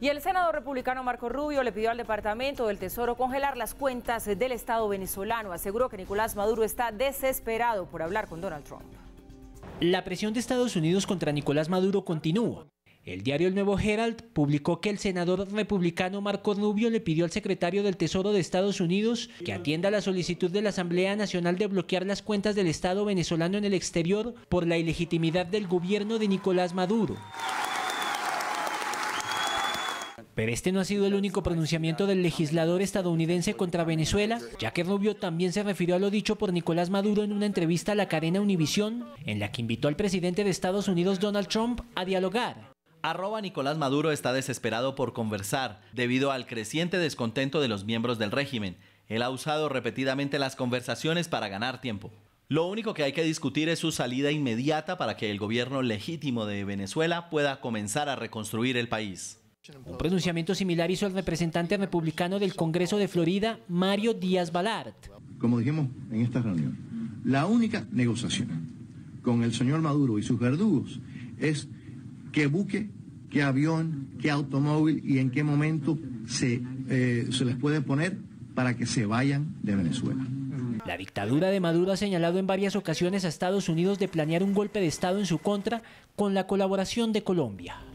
Y el senador republicano Marco Rubio le pidió al Departamento del Tesoro congelar las cuentas del Estado venezolano. Aseguró que Nicolás Maduro está desesperado por hablar con Donald Trump. La presión de Estados Unidos contra Nicolás Maduro continúa. El diario El Nuevo Herald publicó que el senador republicano Marco Rubio le pidió al secretario del Tesoro de Estados Unidos que atienda la solicitud de la Asamblea Nacional de bloquear las cuentas del Estado venezolano en el exterior por la ilegitimidad del gobierno de Nicolás Maduro. Pero este no ha sido el único pronunciamiento del legislador estadounidense contra Venezuela, ya que Rubio también se refirió a lo dicho por Nicolás Maduro en una entrevista a la cadena Univisión, en la que invitó al presidente de Estados Unidos Donald Trump a dialogar. Arroba Nicolás Maduro está desesperado por conversar debido al creciente descontento de los miembros del régimen. Él ha usado repetidamente las conversaciones para ganar tiempo. Lo único que hay que discutir es su salida inmediata para que el gobierno legítimo de Venezuela pueda comenzar a reconstruir el país. Un pronunciamiento similar hizo el representante republicano del Congreso de Florida, Mario Díaz Balart. Como dijimos en esta reunión, la única negociación con el señor Maduro y sus verdugos es qué buque, qué avión, qué automóvil y en qué momento se, eh, se les puede poner para que se vayan de Venezuela. La dictadura de Maduro ha señalado en varias ocasiones a Estados Unidos de planear un golpe de Estado en su contra con la colaboración de Colombia.